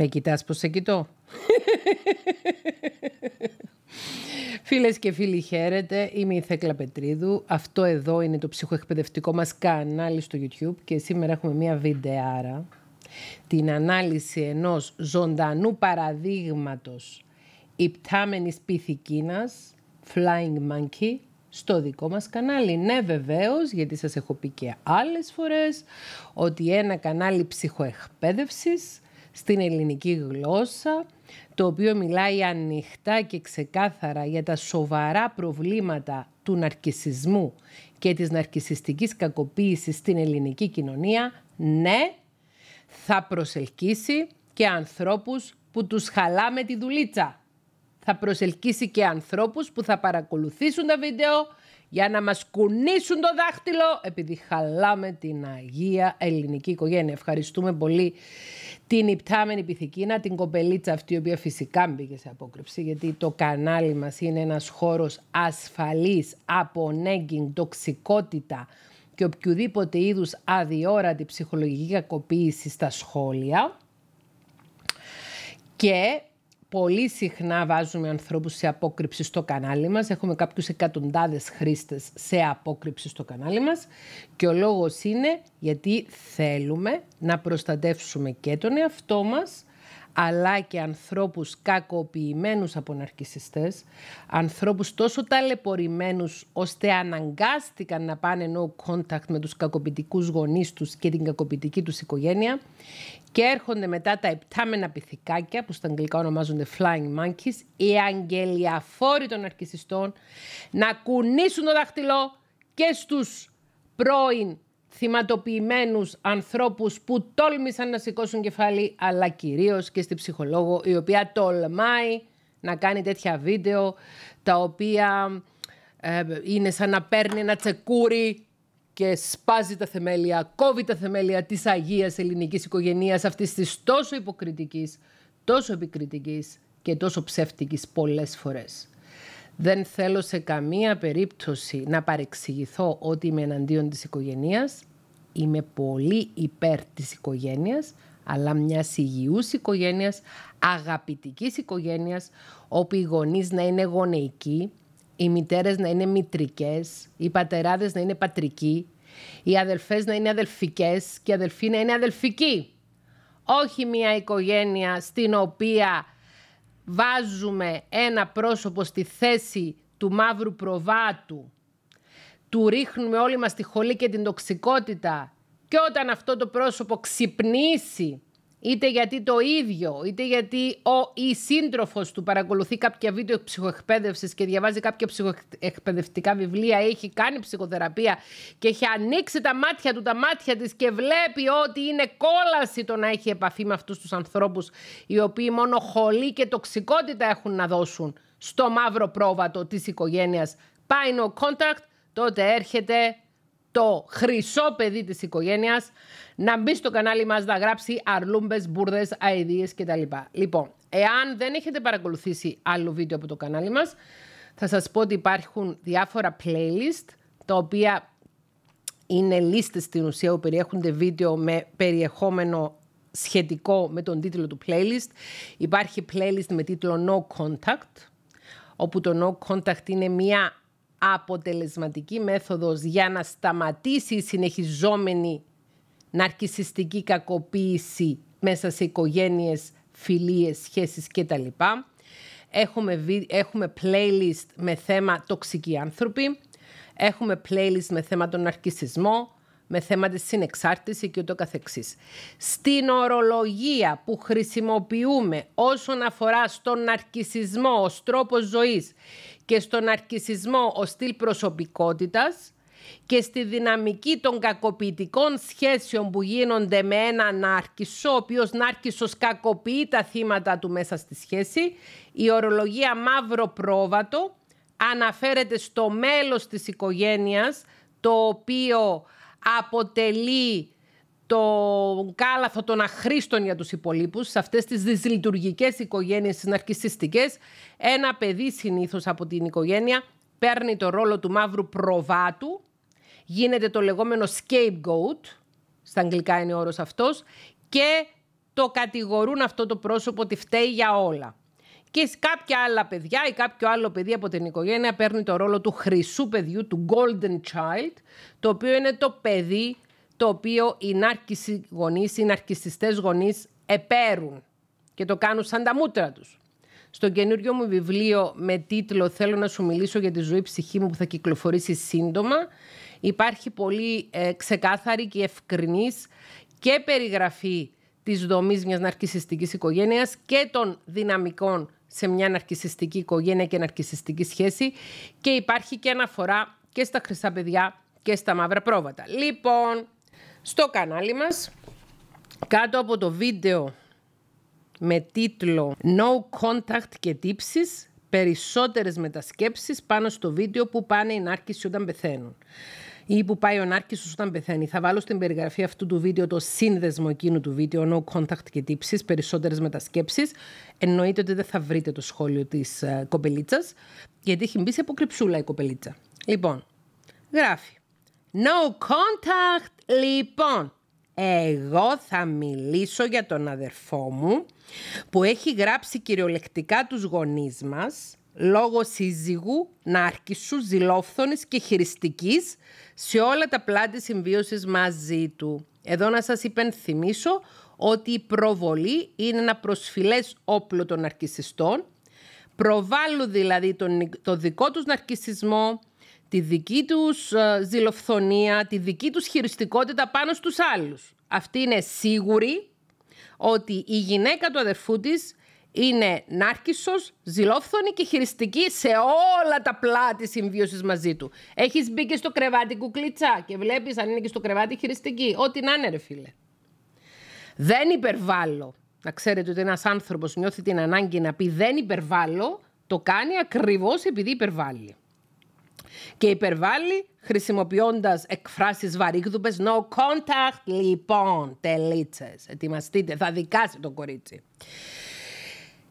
Με κοιτάς πως σε κοιτώ. Φίλες και φίλοι χαίρετε, είμαι η Θέκλα Πετρίδου. Αυτό εδώ είναι το ψυχοεκπαιδευτικό μας κανάλι στο YouTube και σήμερα έχουμε μία βιντεάρα. Την ανάλυση ενός ζωντανού παραδείγματος υπτάμενης πυθικίνας, Flying Monkey, στο δικό μας κανάλι. Ναι βεβαίως, γιατί σας έχω πει και άλλες φορές ότι ένα κανάλι ψυχοεκπαίδευσης στην ελληνική γλώσσα, το οποίο μιλάει ανοιχτά και ξεκάθαρα για τα σοβαρά προβλήματα του ναρκισισμού και της ναρκισιστικής κακοποίησης στην ελληνική κοινωνία, ναι, θα προσελκύσει και ανθρώπους που τους χαλάμε τη δουλίτσα θα προσελκύσει και ανθρώπους που θα παρακολουθήσουν τα βίντεο για να μας κουνήσουν το δάχτυλο επειδή χαλάμε την Αγία Ελληνική Οικογένεια. Ευχαριστούμε πολύ την υπτάμενη Πυθικίνα, την κοπελίτσα αυτή η οποία φυσικά μπήκε σε απόκρυψη γιατί το κανάλι μας είναι ένας χώρος ασφαλής από νέγκινγκ, τοξικότητα και οποιοδήποτε είδους αδιόρατη ψυχολογική κακοποίηση στα σχόλια. Και Πολύ συχνά βάζουμε ανθρώπους σε απόκρυψη στο κανάλι μας. Έχουμε κάποιους εκατοντάδες χρήστες σε απόκρυψη στο κανάλι μας. Και ο λόγος είναι γιατί θέλουμε να προστατεύσουμε και τον εαυτό μας αλλά και ανθρώπους κακοποιημένους από ναρκισιστές, ανθρώπους τόσο ταλαιπωρημένους ώστε αναγκάστηκαν να πάνε no contact με τους κακοποιητικούς γονείς τους και την κακοποιητική τους οικογένεια και έρχονται μετά τα επτάμενα πυθικάκια που στα αγγλικά ονομάζονται flying monkeys, οι αγγελιαφόροι των ναρκισιστών να κουνήσουν το δάχτυλο και στους πρώην θυματοποιημένους ανθρώπους που τόλμησαν να σηκώσουν κεφάλι, αλλά κυρίως και στην ψυχολόγο, η οποία τολμάει να κάνει τέτοια βίντεο, τα οποία ε, είναι σαν να παίρνει ένα τσεκούρι και σπάζει τα θεμέλια, κόβει τα θεμέλια της Αγίας ελληνικής οικογένειας, αυτής της τόσο υποκριτικής, τόσο επικριτικής και τόσο ψεύτικης πολλές φορές. Δεν θέλω σε καμία περίπτωση να παρεξηγηθώ ότι είμαι εναντίον της οικογένειας. Είμαι πολύ υπέρ της οικογένειας, αλλά μιας υγιούς οικογένειας, αγαπητικής οικογένειας, όπου οι γονείς να είναι γονεικοί, οι μητέρες να είναι μητρικές, οι πατεράδες να είναι πατρικοί, οι αδελφές να είναι αδελφικές και οι αδελφοί να είναι αδελφικοί. Όχι μια οικογένεια στην οποία βάζουμε ένα πρόσωπο στη θέση του μαύρου προβάτου, του ρίχνουμε όλη μας τη χολή και την τοξικότητα και όταν αυτό το πρόσωπο ξυπνήσει είτε γιατί το ίδιο, είτε γιατί ο ή σύντροφος του παρακολουθεί κάποια βίντεο ψυχοεκπαίδευσης και διαβάζει κάποια ψυχοεκπαιδευτικά βιβλία, έχει κάνει ψυχοθεραπεία και έχει ανοίξει τα μάτια του, τα μάτια της και βλέπει ότι είναι κόλαση το να έχει επαφή με αυτούς τους ανθρώπους οι οποίοι μόνο χολή και τοξικότητα έχουν να δώσουν στο μαύρο πρόβατο της οικογένειας. Πάει no contact, τότε έρχεται το χρυσό παιδί της οικογένειας να μπει στο κανάλι μας να γράψει αρλούμπες, μπουρδες, αηδίες κτλ. Λοιπόν, εάν δεν έχετε παρακολουθήσει άλλο βίντεο από το κανάλι μας, θα σας πω ότι υπάρχουν διάφορα playlist, τα οποία είναι λίστες στην ουσία που περιέχονται βίντεο με περιεχόμενο σχετικό με τον τίτλο του playlist. Υπάρχει playlist με τίτλο No Contact, όπου το No Contact είναι μια αποτελεσματική μέθοδος για να σταματήσει η συνεχιζόμενη ναρκισιστική κακοποίηση μέσα σε οικογένειες, φιλίες, σχέσεις κτλ. Έχουμε, έχουμε playlist με θέμα τοξικοί άνθρωποι. Έχουμε playlist με θέμα τον ναρκισισμό με θέμα της συνεξάρτηση και ούτω καθεξής. Στην ορολογία που χρησιμοποιούμε όσον αφορά στον ναρκισισμό ως τρόπο ζωής και στον ναρκισισμό ως στυλ προσωπικότητας και στη δυναμική των κακοποιητικών σχέσεων που γίνονται με έναν ναρκισό, ο οποίος ναρκισός κακοποιεί τα θύματα του μέσα στη σχέση, η ορολογία μαύρο πρόβατο αναφέρεται στο μέλος της οικογένειας, το οποίο αποτελεί το κάλαθο των αχρήστων για τους υπολείπους, σε αυτές τις δυσλειτουργικές οικογένειες, τις ένα παιδί συνήθως από την οικογένεια παίρνει το ρόλο του μαύρου προβάτου, γίνεται το λεγόμενο scapegoat, στα αγγλικά είναι ο όρος αυτός, και το κατηγορούν αυτό το πρόσωπο ότι φταίει για όλα και κάποια άλλα παιδιά ή κάποιο άλλο παιδί από την οικογένεια παίρνει το ρόλο του χρυσού παιδιού, του golden child, το οποίο είναι το παιδί το οποίο οι ναρκιστέ γονείς, οι ναρκιστιστές γονείς επέρουν και το κάνουν σαν τα μούτρα τους. Στο καινούριο μου βιβλίο με τίτλο «Θέλω να σου μιλήσω για τη ζωή ψυχή μου» που θα κυκλοφορήσει σύντομα, υπάρχει πολύ ε, ξεκάθαρη και ευκρινής και περιγραφή της δομής μιας ναρκισιστικής οικογένειας και των δυναμικών σε μια ναρκισιστική οικογένεια και ναρκισιστική σχέση και υπάρχει και αναφορά και στα χρυσά παιδιά και στα μαύρα πρόβατα. Λοιπόν, στο κανάλι μας, κάτω από το βίντεο με τίτλο «No contact και τύψεις», περισσότερες μετασκέψεις πάνω στο βίντεο που πάνε οι νάρκισοι όταν πεθαίνουν ή που πάει ο Νάρκης όταν πεθαίνει. Θα βάλω στην περιγραφή αυτού του βίντεο το σύνδεσμο εκείνου του βίντεο, no contact και τύψεις, περισσότερες μετασκέψεις, Εννοείται ότι δεν θα βρείτε το σχόλιο της ε, κοπελίτσας. γιατί έχει μπει σε αποκρυψούλα η κοπελίτσα. Λοιπόν, γράφει. No contact, λοιπόν. Εγώ θα μιλήσω για τον αδερφό μου που έχει γράψει κυριολεκτικά τους γονείς μας λόγω σύζυγου, αρχισούν ζηλόφθονης και χειριστικής σε όλα τα πλάτη συμβίωσης μαζί του. Εδώ να σας υπενθυμίσω ότι η προβολή είναι ένα προσφυλές όπλο των ναρκισιστών, προβάλλουν δηλαδή τον, το δικό τους ναρκισισμό, τη δική τους ε, ζηλοφθονία, τη δική τους χειριστικότητα πάνω στους άλλους. Αυτή είναι σίγουρη ότι η γυναίκα του αδερφού της είναι ναρκισο, ζηλόφθονη και χειριστική σε όλα τα πλάτη συμβίωσης μαζί του. Έχεις μπει και στο κρεβάτι κουκλίτσα και βλέπεις αν είναι και στο κρεβάτι χειριστική. Ό,τι να είναι, ρε φίλε. Δεν υπερβάλλω. Να ξέρετε ότι ένας άνθρωπος νιώθει την ανάγκη να πει δεν υπερβάλλω, το κάνει ακριβώς επειδή υπερβάλλει. Και υπερβάλλει χρησιμοποιώντας εκφράσεις βαρύγδουπες. No contact, λοιπόν, τελίτσες. Ετοιμαστείτε, θα δικάσει το κορίτσι.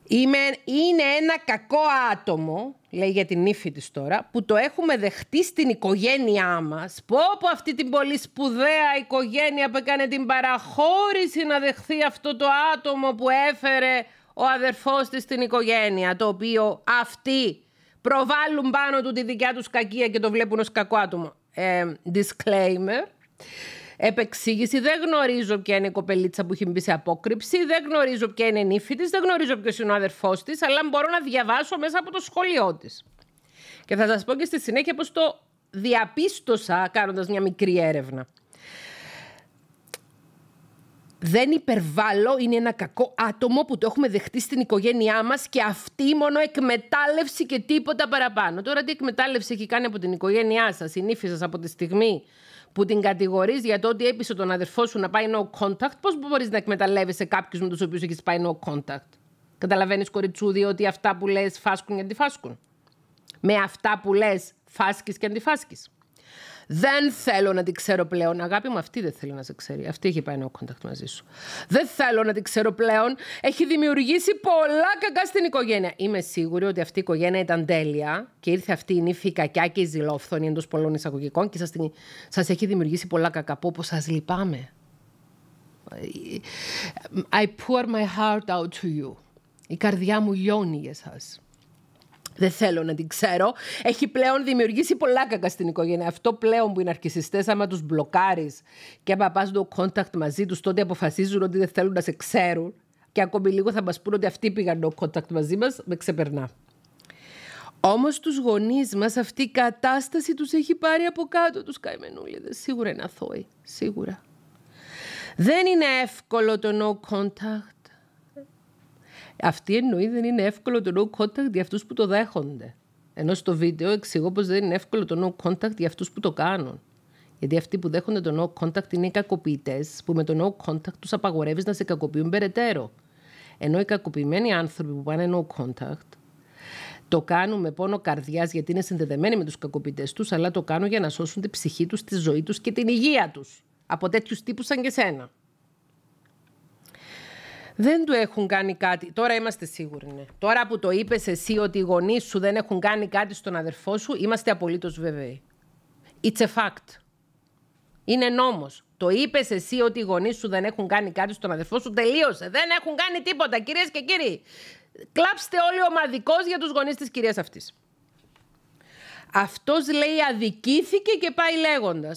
Είμαι, είναι ένα κακό άτομο, λέει για την ύφη της τώρα, που το έχουμε δεχτεί στην οικογένειά μας. Πω αυτή την πολύ σπουδαία οικογένεια που έκανε την παραχώρηση να δεχθεί αυτό το άτομο που έφερε ο αδερφός της στην οικογένεια, το οποίο αυτοί προβάλλουν πάνω του τη δικιά τους κακία και το βλέπουν ως κακό άτομο. Ε, disclaimer επεξήγηση. Δεν γνωρίζω ποια είναι η κοπελίτσα που έχει μπει σε απόκρυψη. Δεν γνωρίζω ποια είναι η νύφη της. Δεν γνωρίζω ποιος είναι ο αδερφός της. Αλλά μπορώ να διαβάσω μέσα από το σχολείο της. Και θα σας πω και στη συνέχεια πώ το διαπίστωσα κάνοντας μια μικρή έρευνα. Δεν υπερβάλλω, είναι ένα κακό άτομο που το έχουμε δεχτεί στην οικογένειά μας και αυτή μόνο εκμετάλλευση και τίποτα παραπάνω. Τώρα, τι εκμετάλλευση έχει κάνει από την οικογένειά σας, η νύφη σας από τη στιγμή που την κατηγορείς για το ότι έπεισε τον αδερφό σου να πάει no contact, πώς μπορείς να εκμεταλλεύεσαι κάποιους με τους οποίους έχεις πάει no contact. Καταλαβαίνεις, κοριτσούδι, ότι αυτά που λες φάσκουν και αντιφάσκουν. Με αυτά που λες φάσκεις και αντιφάσκεις. Δεν θέλω να την ξέρω πλέον. Αγάπη μου, αυτή δεν θέλει να σε ξέρει. Αυτή έχει πάει ένα contact μαζί σου. Δεν θέλω να την ξέρω πλέον. Έχει δημιουργήσει πολλά κακά στην οικογένεια. Είμαι σίγουρη ότι αυτή η οικογένεια ήταν τέλεια και ήρθε αυτή η νύφη κακιά και η ζηλόφθονη εντός πολλών εισαγωγικών και σας σας έχει δημιουργήσει πολλά κακά. Πω, σας λυπάμαι. I pour my heart out to you. Η καρδιά μου λιώνει για σας δεν θέλω να την ξέρω. Έχει πλέον δημιουργήσει πολλά κακά στην οικογένεια. Αυτό πλέον που είναι ναρκιστέ, άμα τους μπλοκάρεις και άμα πας το contact μαζί τους, τότε αποφασίζουν ότι δεν θέλουν να σε ξέρουν. Και ακόμη λίγο θα μας πούν ότι αυτοί πήγαν το contact μαζί μας, με ξεπερνά. Όμως τους γονείς μας αυτή η κατάσταση τους έχει πάρει από κάτω τους καημενούλιδε. Σίγουρα είναι αθώοι. Σίγουρα. Δεν είναι εύκολο το no contact. Αυτή εννοεί δεν είναι εύκολο το no contact για αυτούς που το δέχονται. Ενώ στο βίντεο εξηγώ πως δεν είναι εύκολο το no contact για αυτούς που το κάνουν. Γιατί αυτοί που δέχονται το no contact είναι οι κακοποιητές, που με το no contact τους απαγορεύεις να σε κακοποιούν περαιτέρω. Ενώ οι κακοποιημένοι άνθρωποι που πάνε no contact το κάνουν με πόνο καρδιάς γιατί είναι συνδεδεμένοι με τους κακοποιητές τους, αλλά το κάνουν για να σώσουν την ψυχή τους, τη ζωή τους και την υγεία τους. Από τέτοιους τύπους σαν και σένα. Δεν του έχουν κάνει κάτι. Τώρα είμαστε σίγουροι. Ναι. Τώρα που το είπες εσύ ότι οι γονείς σου δεν έχουν κάνει κάτι στον αδερφό σου, είμαστε απολύτως βέβαιοι. It's a fact. Είναι νόμος. Το είπες εσύ ότι οι γονείς σου δεν έχουν κάνει κάτι στον αδερφό σου. Τελείωσε. Δεν έχουν κάνει τίποτα, κυρίες και κύριοι. Κλάψτε όλοι ομαδικώ για τους γονείς της κυρίας αυτής. Αυτός λέει αδικήθηκε και πάει λέγοντας.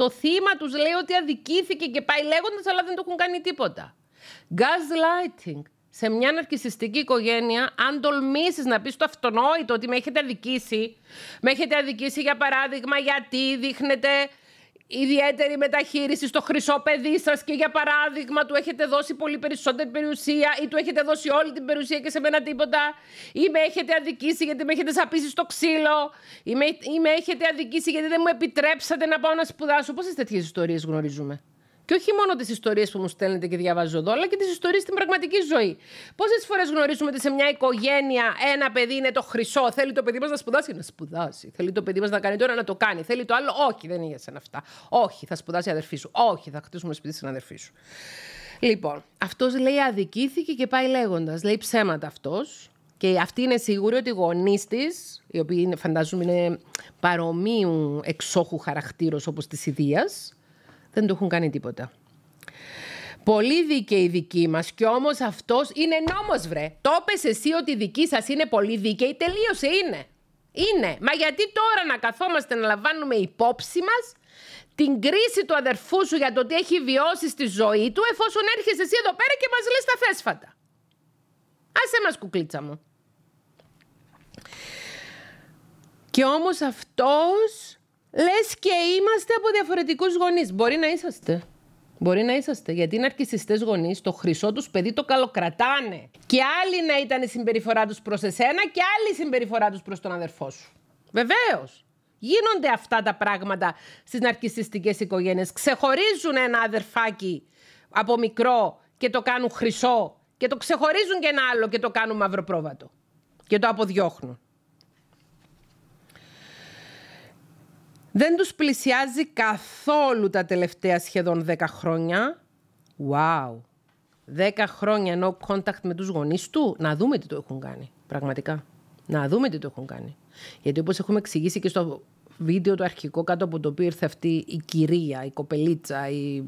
Το θύμα τους λέει ότι αδικήθηκε και πάει λέγοντας, αλλά δεν το έχουν κάνει τίποτα. Gaslighting. Σε μια ναρκιστική οικογένεια, αν τολμήσεις να πεις το αυτονόητο ότι με έχετε αδικήσει, με έχετε αδικήσει για παράδειγμα γιατί δείχνετε ιδιαίτερη μεταχείριση στο χρυσό παιδί σας και για παράδειγμα του έχετε δώσει πολύ περισσότερη περιουσία ή του έχετε δώσει όλη την περιουσία και σε μένα τίποτα ή με έχετε αδικήσει γιατί με έχετε σαπίσει στο ξύλο ή με, ή με έχετε αδικήσει γιατί δεν μου επιτρέψατε να πάω να σπουδάσω. Πόσες τέτοιες ιστορίες γνωρίζουμε. Και όχι μόνο τις ιστορίες που μου στέλνετε και διαβάζω εδώ, αλλά και τις ιστορίες στην πραγματική ζωή. Πόσες φορές γνωρίζουμε ότι σε μια οικογένεια ένα παιδί είναι το χρυσό, θέλει το παιδί μας να σπουδάσει, να σπουδάσει. Θέλει το παιδί μας να κάνει τώρα να το κάνει. Θέλει το άλλο, όχι, δεν είναι για σένα αυτά. Όχι, θα σπουδάσει η αδερφή σου. Όχι, θα χτίσουμε σπίτι στην αδερφή σου. Λοιπόν, αυτός λέει αδικήθηκε και πάει λέγοντας. Λέει ψέματα αυτός. Και αυτή είναι σίγουρη ότι οι γονείς της, οι οποίοι φαντάζομαι είναι παρομοίου εξόχου χαρακτήρα όπως της Ιδίας, δεν του έχουν κάνει τίποτα. Πολύ δίκαιη δική μας. Κι όμως αυτός είναι νόμος, βρε. Το εσύ ότι η δική σας είναι πολύ δίκαιη. Τελείωσε, είναι. Είναι. Μα γιατί τώρα να καθόμαστε να λαμβάνουμε υπόψη μας την κρίση του αδερφού σου για το τι έχει βιώσει στη ζωή του, εφόσον έρχεσαι εσύ εδώ πέρα και μας λες τα θέσφατα. Άσε μας κουκλίτσα μου. Και όμως αυτός Λες και είμαστε από διαφορετικούς γονείς. Μπορεί να είσαστε. Μπορεί να είσαστε. Γιατί οι ναρκιστέ γονείς το χρυσό τους παιδί το καλοκρατάνε. Και άλλη να ήταν η συμπεριφορά τους προς εσένα και άλλη η συμπεριφορά τους προς τον αδερφό σου. Βεβαίως. Γίνονται αυτά τα πράγματα στις ναρκιστικέ οικογένειες. Ξεχωρίζουν ένα αδερφάκι από μικρό και το κάνουν χρυσό. Και το ξεχωρίζουν και ένα άλλο και το κάνουν μαύρο πρόβατο. Και το αποδιώχνουν. Δεν τους πλησιάζει καθόλου τα τελευταία σχεδόν 10 χρόνια. Wow. 10 χρόνια no contact με τους γονείς του. Να δούμε τι το έχουν κάνει. Πραγματικά. Να δούμε τι το έχουν κάνει. Γιατί όπως έχουμε εξηγήσει και στο βίντεο το αρχικό κάτω από το οποίο ήρθε αυτή η κυρία, η κοπελίτσα, η...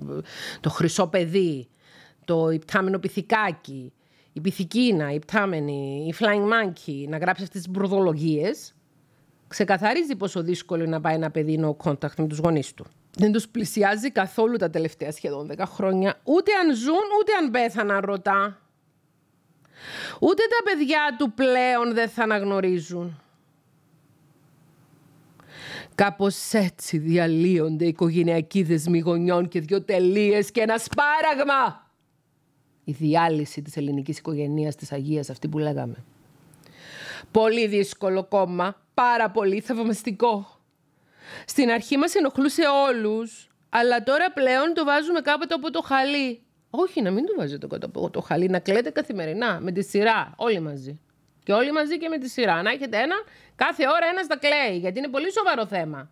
το χρυσό παιδί, το υπτάμενο πυθικάκι, η πυθικίνα, η πτάμενη, η flying monkey, να γράψει αυτές τις μπροδολογίες ξεκαθαρίζει πόσο δύσκολο είναι να πάει ένα παιδί no contact με τους γονείς του. Δεν τους πλησιάζει καθόλου τα τελευταία σχεδόν 10 χρόνια. Ούτε αν ζουν, ούτε αν πέθαναν, ρωτά. Ούτε τα παιδιά του πλέον δεν θα αναγνωρίζουν. Κάπως έτσι διαλύονται οι οικογενειακοί δεσμοί γονιών και δύο τελείες και ένας σπάραγμα. Η διάλυση της ελληνικής οικογένειας της Αγίας, αυτή που λέγαμε. Πολύ δύσκολο κόμμα, πάρα πολύ θαυμαστικό. Στην αρχή μας ενοχλούσε όλους, αλλά τώρα πλέον το βάζουμε κάποτε από το χαλί. Όχι, να μην το βάζετε κάτω από το χαλί, να κλαίτε καθημερινά, με τη σειρά, όλοι μαζί. Και όλοι μαζί και με τη σειρά. Να έχετε ένα, κάθε ώρα ένας τα κλαίει, γιατί είναι πολύ σοβαρό θέμα.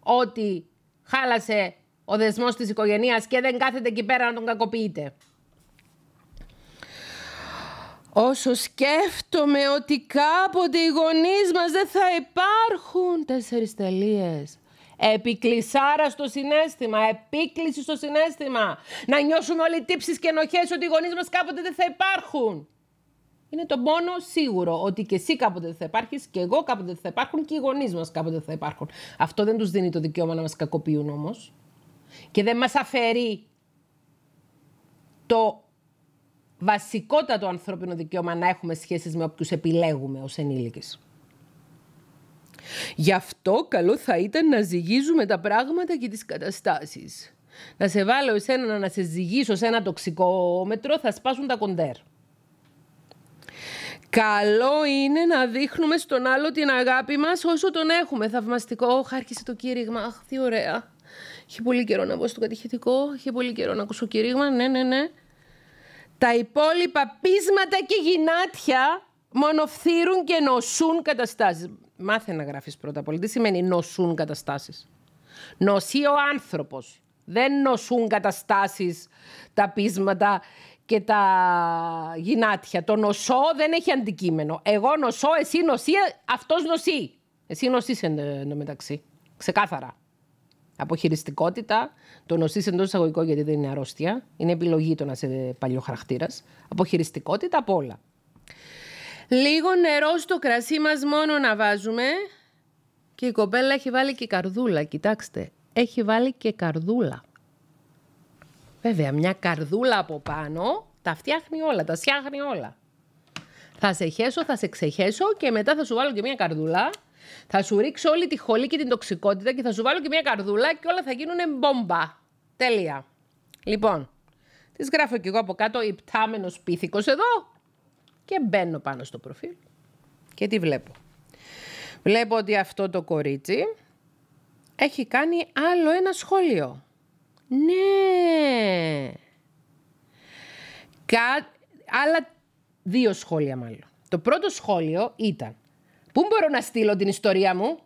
Ότι χάλασε ο δεσμός της οικογένειας και δεν κάθεται εκεί πέρα να τον κακοποιείτε. Όσο σκέφτομαι ότι κάποτε οι γονείς μας δεν θα υπάρχουν. Τέσσερις τελείες. Επικλεισάρα στο συνέστημα, επίκληση στο συνέστημα. Να νιώσουμε όλοι τύψεις και ενοχές ότι οι γονείς μας κάποτε δεν θα υπάρχουν. Είναι το μόνο σίγουρο ότι και εσύ κάποτε δεν θα υπάρχεις και εγώ κάποτε δεν θα υπάρχουν και οι γονείς μας κάποτε δεν θα υπάρχουν. Αυτό δεν τους δίνει το δικαίωμα να μας κακοποιούν όμως. Και δεν μας αφαιρεί το βασικότατο ανθρώπινο δικαίωμα να έχουμε σχέσεις με όποιους επιλέγουμε ως ενήλικες. Γι' αυτό καλό θα ήταν να ζυγίζουμε τα πράγματα και τις καταστάσεις. Να σε βάλω εσένα να σε ζυγίσω σε ένα τοξικό μετρό θα σπάσουν τα κοντέρ. Καλό είναι να δείχνουμε στον άλλο την αγάπη μας όσο τον έχουμε. Θαυμαστικό. Αχ, άρχισε το κήρυγμα. Αχ, τι ωραία. Είχε πολύ καιρό να βγω στο κατηχητικό. Είχε πολύ καιρό να ακούσω κήρυγμα. Ναι, ναι, ναι. Τα υπόλοιπα πείσματα και γυνάτια μονοφθύρουν και νοσούν καταστάσεις. Μάθε να γράφεις πρώτα πολύ. Τι σημαίνει νοσούν καταστάσεις. Νοσεί ο άνθρωπος. Δεν νοσούν καταστάσεις τα πείσματα και τα γυνάτια. Το νοσό δεν έχει αντικείμενο. Εγώ νοσώ, εσύ νοσεί, αυτός νοσεί. Εσύ νοσείς μεταξύ. Ξεκάθαρα. Αποχειριστικότητα, το νοσή εντός εισαγωγικών γιατί δεν είναι αρρώστια, είναι επιλογή το να είσαι παλιό χαρακτήρας. Αποχειριστικότητα απ' όλα. Λίγο νερό στο κρασί μας μόνο να βάζουμε. Και η κοπέλα έχει βάλει και καρδούλα, κοιτάξτε. Έχει βάλει και καρδούλα. Βέβαια, μια καρδούλα από πάνω τα φτιάχνει όλα, τα σιάχνει όλα. Θα σε χέσω, θα σε ξεχέσω και μετά θα σου βάλω και μια καρδούλα θα σου ρίξω όλη τη χολή και την τοξικότητα και θα σου βάλω και μια καρδούλα και όλα θα γίνουν μπόμπα. Τέλεια. Λοιπόν, τη γράφω κι εγώ από κάτω υπτάμενος πίθηκος εδώ και μπαίνω πάνω στο προφίλ. Και τι βλέπω. Βλέπω ότι αυτό το κορίτσι έχει κάνει άλλο ένα σχόλιο. Ναι. Κα... Άλλα δύο σχόλια μάλλον. Το πρώτο σχόλιο ήταν Πού μπορώ να στείλω την ιστορία μου.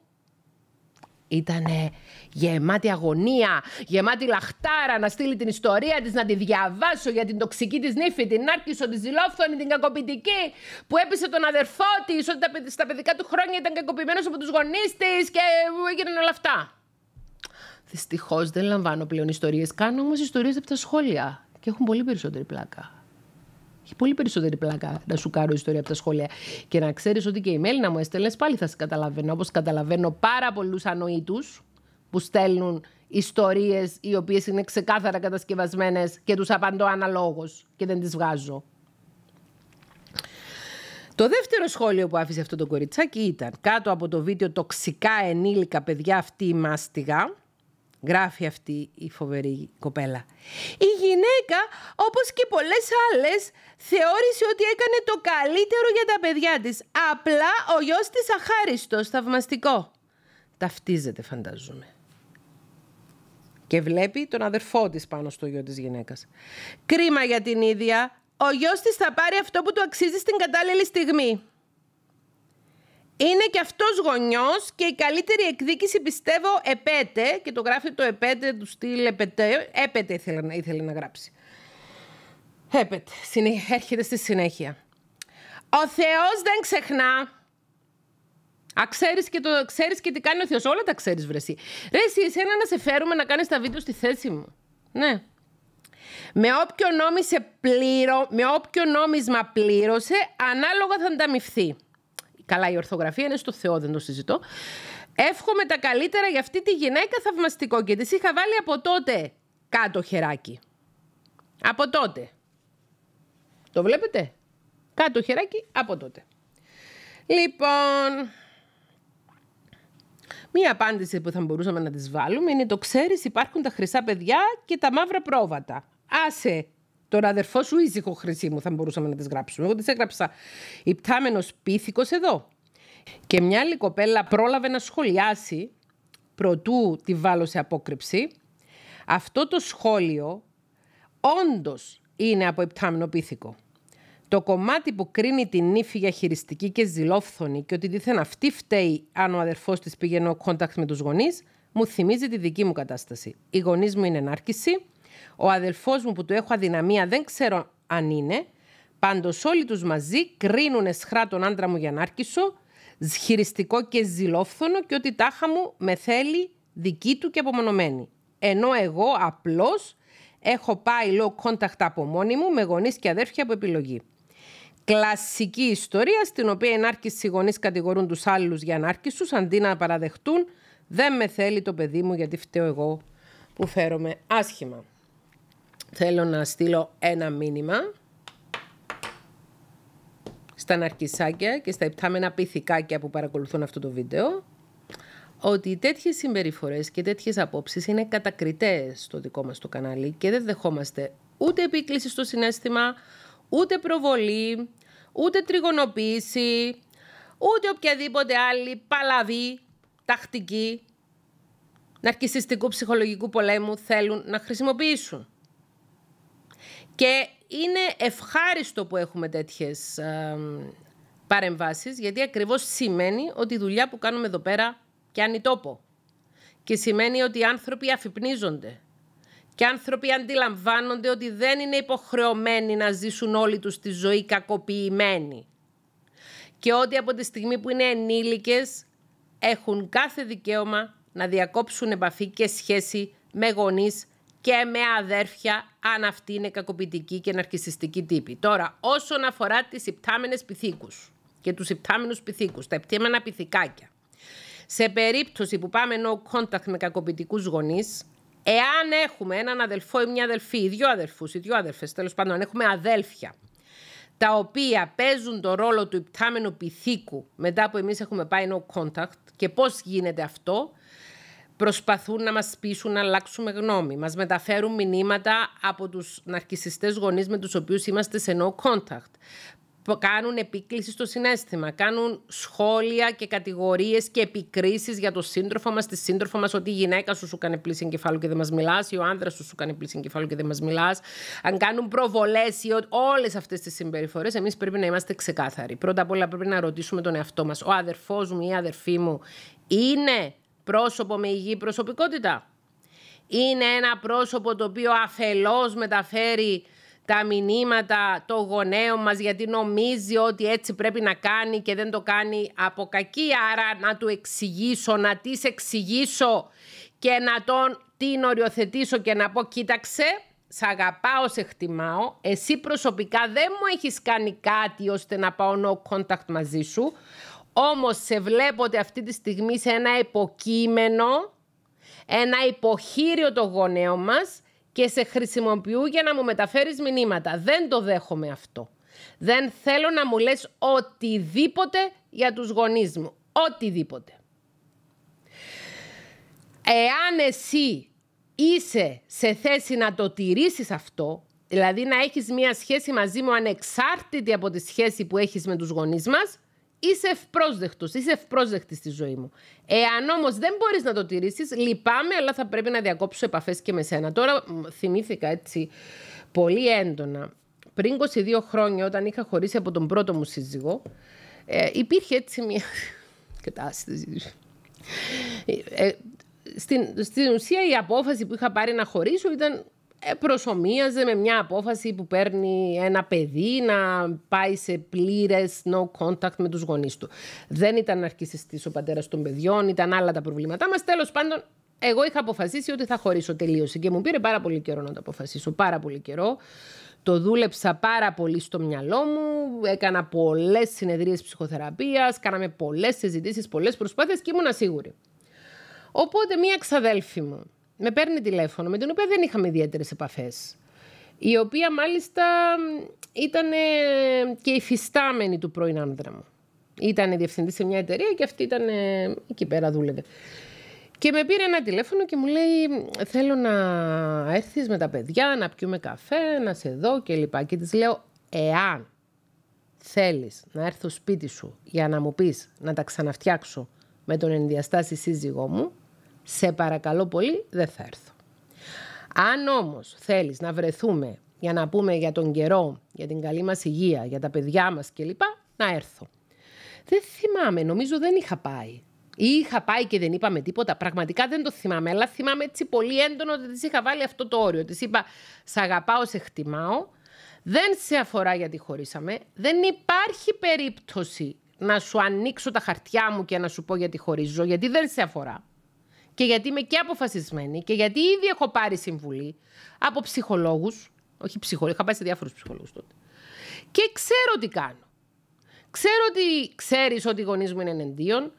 Ήτανε γεμάτη αγωνία, γεμάτη λαχτάρα να στείλει την ιστορία της, να τη διαβάσω για την τοξική της νύφη, την άρκησο, τη ζηλόφθονη, την κακοποιητική, που έπεισε τον αδερφό της ότι στα παιδικά του χρόνια ήταν κακοποιημένος από τους γονείς της και έγιναν όλα αυτά. Δυστυχώς δεν λαμβάνω πλέον ιστορίες. Κάνω όμως ιστορίες από τα σχόλια και έχουν πολύ περισσότερη πλάκα. Έχει πολύ περισσότερη πλάκα να σου κάνω ιστορία από τα σχόλια. Και να ξέρεις ότι και η μέλη να μου έστελνε, πάλι θα σε καταλαβαίνω. Όπως καταλαβαίνω πάρα πολλούς ανοήτους που στέλνουν ιστορίες οι οποίες είναι ξεκάθαρα κατασκευασμένες και τους απαντώ αναλόγως και δεν τις βγάζω. Το δεύτερο σχόλιο που άφησε αυτό το κοριτσάκι ήταν κάτω από το βίντεο τοξικά ενήλικα παιδιά αυτή η μάστιγα γράφει αυτή η φοβερή κοπέλα. Η γυναίκα, όπως και πολλές άλλες, θεώρησε ότι έκανε το καλύτερο για τα παιδιά της. Απλά ο γιος της αχάριστος, θαυμαστικό. Ταυτίζεται, φαντάζομαι. Και βλέπει τον αδερφό της πάνω στο γιο της γυναίκας. Κρίμα για την ίδια. Ο γιος της θα πάρει αυτό που του αξίζει στην κατάλληλη στιγμή. Είναι και αυτός γονιός και η καλύτερη εκδίκηση πιστεύω επέτε και το γράφει το επέτε του στυλ επέτε, επέτε ήθελε, να, ήθελε να γράψει. Επέτε, έρχεται στη συνέχεια. Ο Θεός δεν ξεχνά. Α, ξέρεις και, το, ξέρεις και τι κάνει ο Θεός. Όλα τα ξέρεις, Βρεσί. Ρε εσύ, εσένα να σε φέρουμε να κάνεις τα βίντεο στη θέση μου. Ναι. Με όποιο, νόμισε πλήρω, με όποιο νόμισμα πλήρωσε, ανάλογα θα ανταμυφθεί. Καλά, η ορθογραφία είναι στο Θεό, δεν το συζητώ. Εύχομαι τα καλύτερα για αυτή τη γυναίκα θαυμαστικό και τη είχα βάλει από τότε κάτω χεράκι. Από τότε. Το βλέπετε. Κάτω χεράκι από τότε. Λοιπόν, μία απάντηση που θα μπορούσαμε να τις βάλουμε είναι το ξέρεις υπάρχουν τα χρυσά παιδιά και τα μαύρα πρόβατα. Άσε Τώρα αδερφός σου ήσυχο χρυσή μου θα μπορούσαμε να τις γράψουμε. Εγώ τις έγραψα. Υπτάμενος πίθηκος εδώ. Και μια άλλη κοπέλα πρόλαβε να σχολιάσει προτού τη βάλω σε απόκρυψη. Αυτό το σχόλιο όντως είναι από υπτάμενο πίθηκο. Το κομμάτι που κρίνει την ύφη για χειριστική και ζηλόφθονη και ότι δίθεν αυτή φταίει αν ο αδερφός της πήγαινε ο contact με τους γονείς, μου θυμίζει τη δική μου κατάσταση. Οι γονείς μου είναι ενάρκηση, ο αδελφός μου που του έχω αδυναμία δεν ξέρω αν είναι. Πάντως όλοι τους μαζί κρίνουν εσχρά τον άντρα μου για να άρχισω, και ζηλόφθονο και ότι τάχα μου με θέλει δική του και απομονωμένη. Ενώ εγώ απλώς έχω πάει low contact από μόνη μου με γονείς και αδέρφια από επιλογή. Κλασική ιστορία στην οποία οι ενάρκησοι κατηγορούν τους άλλους για ανάρκησους αντί να παραδεχτούν δεν με θέλει το παιδί μου γιατί φταίω εγώ που φέρομαι άσχημα θέλω να στείλω ένα μήνυμα στα ναρκισάκια και στα υπτάμενα πυθικάκια που παρακολουθούν αυτό το βίντεο ότι τέτοιες συμπεριφορές και τέτοιες απόψεις είναι κατακριτές στο δικό μας το κανάλι και δεν δεχόμαστε ούτε επίκληση στο συνέστημα, ούτε προβολή, ούτε τριγωνοποίηση, ούτε οποιαδήποτε άλλη παλαβή, τακτική, ναρκισιστικού ψυχολογικού πολέμου θέλουν να χρησιμοποιήσουν. Και είναι ευχάριστο που έχουμε τέτοιες ε, παρεμβάσεις, γιατί ακριβώς σημαίνει ότι η δουλειά που κάνουμε εδώ πέρα πιάνει τόπο. Και σημαίνει ότι οι άνθρωποι αφυπνίζονται. Και άνθρωποι αντιλαμβάνονται ότι δεν είναι υποχρεωμένοι να ζήσουν όλη τους τη ζωή κακοποιημένοι. Και ότι από τη στιγμή που είναι ενήλικες έχουν κάθε δικαίωμα να διακόψουν επαφή και σχέση με γονείς και με αδέρφια αν αυτή είναι κακοποιητική και ναρκιστική τύπη. Τώρα, όσον αφορά τις υπτάμενες πυθίκους και τους υπτάμενους πυθίκους, τα υπτήμενα πυθικάκια, σε περίπτωση που πάμε no contact με κακοποιητικούς γονείς, εάν έχουμε έναν αδελφό ή μια αδελφή, ή δύο αδελφούς, ή δύο αδελφές, Τέλος πάντων, έχουμε αδέλφια, τα οποία παίζουν το ρόλο του υπτάμενου πυθίκου μετά που εμείς έχουμε πάει no contact και πώς γίνεται αυτό, προσπαθούν να μας πείσουν να αλλάξουμε γνώμη. Μας μεταφέρουν μηνύματα από τους ναρκισιστές γονείς με τους οποίους είμαστε σε no contact. Κάνουν επίκληση στο συνέστημα, κάνουν σχόλια και κατηγορίες και επικρίσεις για το σύντροφο μας, τη σύντροφο μας, ότι η γυναίκα σου σου κάνει πλήση εγκεφάλου και δεν μας μιλάς ή ο άνδρας σου σου κάνει πλήση εγκεφάλου και δεν μας μιλάς. Αν κάνουν προβολές ή όλες αυτές τις συμπεριφορές, εμείς πρέπει να είμαστε ξεκάθαροι. Πρώτα απ' όλα πρέπει να ρωτήσουμε τον εαυτό μας, ο αδερφός μου ή η αδερφή μου είναι πρόσωπο με υγιή προσωπικότητα. Είναι ένα πρόσωπο το οποίο αφελώς μεταφέρει τα μηνύματα των γονέων μας γιατί νομίζει ότι έτσι πρέπει να κάνει και δεν το κάνει από κακή. Άρα να του εξηγήσω, να της εξηγήσω και να τον την οριοθετήσω και να πω κοίταξε, σ' αγαπάω, σε χτιμάω, εσύ προσωπικά δεν μου έχεις κάνει κάτι ώστε να πάω no contact μαζί σου. Όμως σε ότι αυτή τη στιγμή σε ένα υποκείμενο, ένα υποχείριο το γονέο μας και σε χρησιμοποιού για να μου μεταφέρεις μηνύματα. Δεν το δέχομαι αυτό. Δεν θέλω να μου λες οτιδήποτε για τους γονείς μου. Οτιδήποτε. Εάν εσύ είσαι σε θέση να το τηρήσεις αυτό, δηλαδή να έχεις μία σχέση μαζί μου ανεξάρτητη από τη σχέση που έχεις με τους γονείς μας, είσαι ευπρόσδεκτος, είσαι ευπρόσδεκτη στη ζωή μου. Εάν όμως δεν μπορείς να το τηρήσεις, λυπάμαι, αλλά θα πρέπει να διακόψω επαφές και με σένα. Τώρα θυμήθηκα έτσι πολύ έντονα. Πριν 22 χρόνια, όταν είχα χωρίσει από τον πρώτο μου σύζυγο, ε, υπήρχε έτσι μια κατάσταση. Ε, ε, στην, στην ουσία η απόφαση που είχα πάρει να χωρίσω ήταν ε, προσωμίαζε με μια απόφαση που παίρνει ένα παιδί να πάει σε πλήρες no contact με τους γονείς του. Δεν ήταν αρχισιστής ο πατέρας των παιδιών, ήταν άλλα τα προβλήματά μας. Τέλος πάντων, εγώ είχα αποφασίσει ότι θα χωρίσω τελείωση και μου πήρε πάρα πολύ καιρό να το αποφασίσω, πάρα πολύ καιρό. Το δούλεψα πάρα πολύ στο μυαλό μου, έκανα πολλές συνεδρίες ψυχοθεραπείας, κάναμε πολλές συζητήσεις, πολλές προσπάθειες και ήμουν σίγουρη. Οπότε μία ξαδέλφη μου, με παίρνει τηλέφωνο, με την οποία δεν είχαμε ιδιαίτερες επαφές. Η οποία μάλιστα ήταν και υφιστάμενη του πρώην άντρα μου. Ήταν διευθυντής σε μια εταιρεία και αυτή ήταν εκεί πέρα δούλευε. Και με πήρε ένα τηλέφωνο και μου λέει θέλω να έρθεις με τα παιδιά, να πιούμε καφέ, να σε δω και Και της λέω εάν θέλεις να έρθω σπίτι σου για να μου πεις να τα ξαναφτιάξω με τον ενδιαστάσει σύζυγό μου, σε παρακαλώ πολύ δεν θα έρθω. Αν όμως θέλεις να βρεθούμε για να πούμε για τον καιρό, για την καλή μας υγεία, για τα παιδιά μας κλπ, να έρθω. Δεν θυμάμαι, νομίζω δεν είχα πάει. Ή είχα πάει και δεν είπαμε τίποτα. Πραγματικά δεν το θυμάμαι, αλλά θυμάμαι έτσι πολύ έντονο ότι της είχα βάλει αυτό το όριο. Της είπα: Σ' αγαπάω, σε χτιμάω. Δεν σε αφορά γιατί χωρίσαμε. Δεν υπάρχει περίπτωση να σου ανοίξω τα χαρτιά μου και να σου πω γιατί χωρίζω, γιατί δεν σε αφορά και γιατί είμαι και αποφασισμένη και γιατί ήδη έχω πάρει συμβουλή από ψυχολόγους. Όχι ψυχολόγους, είχα πάει σε διάφορους ψυχολόγους τότε. Και ξέρω τι κάνω. Ξέρω ότι ξέρεις ότι οι γονείς μου είναι εναντίον.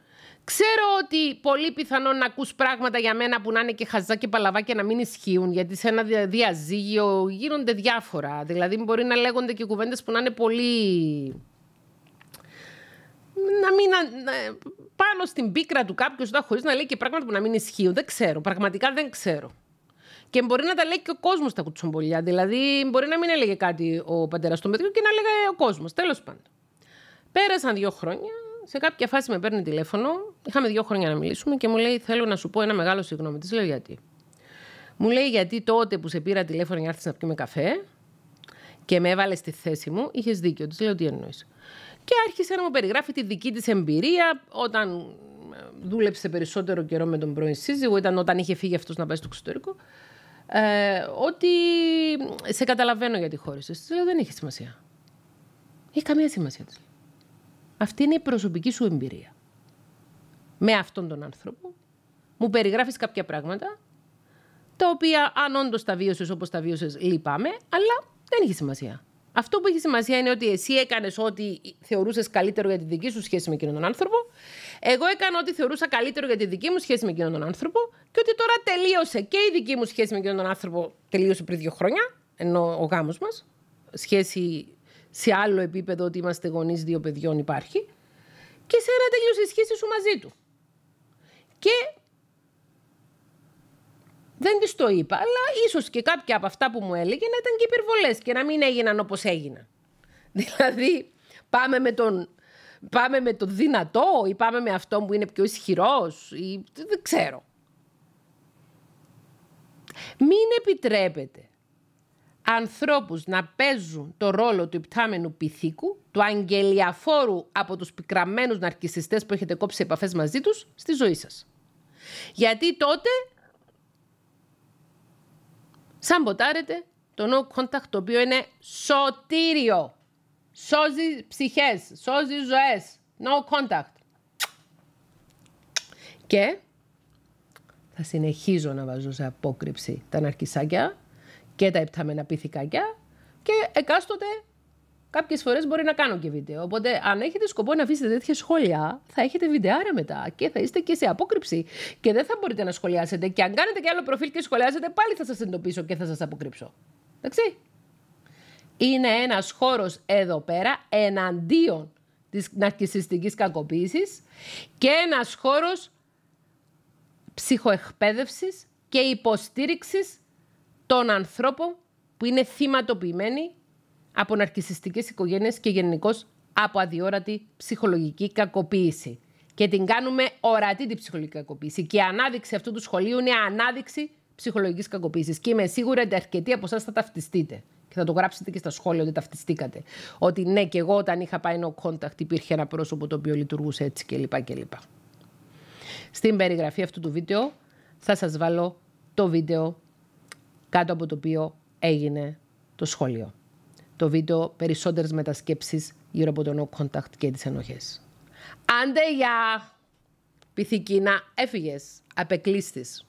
Ξέρω ότι πολύ πιθανόν να ακούς πράγματα για μένα που να είναι και χαζά και παλαβά και να μην ισχύουν, γιατί σε ένα διαζύγιο γίνονται διάφορα. Δηλαδή μπορεί να λέγονται και κουβέντες που να είναι πολύ να μην. Να, πάνω στην πίκρα του κάποιου Όταν χωρίς να λέει και πράγματα που να μην ισχύουν. Δεν ξέρω. Πραγματικά δεν ξέρω. Και μπορεί να τα λέει και ο κόσμος τα κουτσομπολιά. Δηλαδή, μπορεί να μην έλεγε κάτι ο πατέρας του μετριού και να έλεγε ο κόσμος. Τέλος πάντων. Πέρασαν δύο χρόνια. Σε κάποια φάση με παίρνει τηλέφωνο. Είχαμε δύο χρόνια να μιλήσουμε και μου λέει: Θέλω να σου πω ένα μεγάλο συγγνώμη. Της λέω γιατί. Μου λέει: Γιατί τότε που σε πήρα τηλέφωνο για να έρθεις να πιούμε καφέ και με έβαλες στη θέση μου, είχες δίκιο. Της λέω: Τι εννοείς. Και άρχισε να μου περιγράφει τη δική της εμπειρία όταν ε, δούλεψε περισσότερο καιρό με τον πρώην σύζυγο, ήταν όταν είχε φύγει αυτός να πάει στο εξωτερικό, ε, ότι σε καταλαβαίνω γιατί χώρισε. Της λέω δεν έχει σημασία. Έχει καμία σημασία της. Αυτή είναι η προσωπική σου εμπειρία. Με αυτόν τον άνθρωπο μου περιγράφεις κάποια πράγματα τα οποία αν όντως τα βίωσες όπως τα βίωσες, λυπάμαι, αλλά δεν έχει σημασία. Αυτό που έχει σημασία είναι ότι εσύ έκανες ό,τι θεωρούσες καλύτερο για τη δική σου σχέση με εκείνον τον άνθρωπο. Εγώ έκανα ό,τι θεωρούσα καλύτερο για τη δική μου σχέση με εκείνον τον άνθρωπο. Και ότι τώρα τελείωσε και η δική μου σχέση με εκείνον τον άνθρωπο τελείωσε πριν δύο χρόνια. Ενώ ο γάμος μας, σχέση σε άλλο επίπεδο ότι είμαστε γονείς δύο παιδιών υπάρχει. Και σένα τελείωσε η σχέση σου μαζί του. Και δεν της το είπα, αλλά ίσως και κάποια από αυτά που μου έλεγε να ήταν και υπερβολές και να μην έγιναν όπως έγιναν. Δηλαδή, πάμε με τον. Πάμε με τον δυνατό ή πάμε με αυτόν που είναι πιο ισχυρός ή δεν ξέρω. Μην επιτρέπετε ανθρώπους να παίζουν το ρόλο του υπτάμενου πυθίκου, του αγγελιαφόρου από τους πικραμένους ναρκισιστές που έχετε κόψει επαφές μαζί τους στη ζωή σας. Γιατί τότε ποτάρετε, το no contact το οποίο είναι σωτήριο. Σώζει ψυχές, σώζει ζωές. No contact. Και θα συνεχίζω να βάζω σε απόκρυψη τα ναρκισάκια και τα επταμένα πυθικάκια και εκάστοτε Κάποιες φορές μπορεί να κάνω και βίντεο. Οπότε, αν έχετε σκοπό να αφήσετε τέτοια σχόλια, θα έχετε βιντεάρα μετά και θα είστε και σε απόκρυψη. Και δεν θα μπορείτε να σχολιάσετε. Και αν κάνετε και άλλο προφίλ και σχολιάζετε, πάλι θα σας εντοπίσω και θα σας αποκρύψω. Εντάξει. Είναι ένας χώρος εδώ πέρα εναντίον της ναρκιστική κακοποίησης και ένας χώρος ψυχοεκπαίδευσης και υποστήριξης των ανθρώπων που είναι θυματοποιημένοι από ναρκιστικές οικογένειες και γενικώς από αδιόρατη ψυχολογική κακοποίηση. Και την κάνουμε ορατή την ψυχολογική κακοποίηση. Και η ανάδειξη αυτού του σχολείου είναι η ανάδειξη ψυχολογικής κακοποίησης. Και είμαι σίγουρη ότι αρκετοί από εσάς θα ταυτιστείτε. Και θα το γράψετε και στα σχόλια ότι ταυτιστήκατε. Ότι ναι, και εγώ όταν είχα πάει no contact υπήρχε ένα πρόσωπο το οποίο λειτουργούσε έτσι κλπ. Στην περιγραφή αυτού του βίντεο θα σας βάλω το βίντεο κάτω από το οποίο έγινε το σχόλιο το βίντεο περισσότερες μετασκέψεις γύρω από το no contact και τις ενοχές. Άντε για πυθική να έφυγες, απεκλείστης.